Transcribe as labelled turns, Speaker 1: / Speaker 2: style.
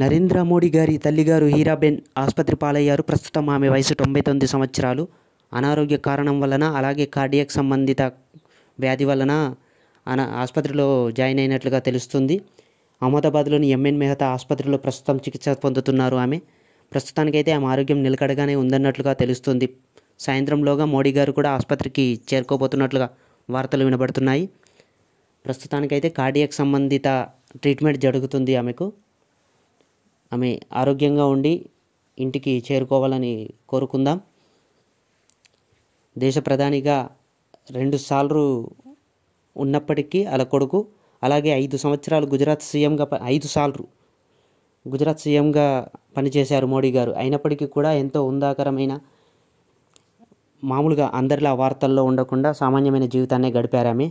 Speaker 1: నరేంద్ర మోడీ గారి తల్లిగారు హీరాబెన్ ఆసుపత్రి పాలయ్యారు ప్రస్తుతం ఆమె వయసు తొంభై తొమ్మిది సంవత్సరాలు అనారోగ్య కారణం వలన అలాగే కార్డియాక్ సంబంధిత వ్యాధి వలన అన ఆసుపత్రిలో జాయిన్ అయినట్లుగా తెలుస్తుంది అహ్మదాబాద్లోని ఎంఎన్ మెహతా ఆసుపత్రిలో ప్రస్తుతం చికిత్స పొందుతున్నారు ఆమె ప్రస్తుతానికైతే ఆమె ఆరోగ్యం నిలకడగానే ఉందన్నట్లుగా తెలుస్తుంది సాయంత్రంలోగా మోడీ గారు కూడా ఆసుపత్రికి చేరుకోబోతున్నట్లుగా వార్తలు వినబడుతున్నాయి ప్రస్తుతానికైతే కార్డియాక్ సంబంధిత ట్రీట్మెంట్ జరుగుతుంది ఆమెకు ఆమె ఆరోగ్యంగా ఉండి ఇంటికి చేరుకోవాలని కోరుకుందాం దేశ ప్రధానిగా రెండుసార్లు ఉన్నప్పటికీ అలా కొడుకు అలాగే ఐదు సంవత్సరాలు గుజరాత్ సీఎంగా ఐదు సార్లు గుజరాత్ సీఎంగా పనిచేశారు మోడీ గారు అయినప్పటికీ కూడా ఎంతో ఉందాకరమైన మామూలుగా అందరిలా వార్తల్లో ఉండకుండా సామాన్యమైన జీవితాన్నే గడిపారామే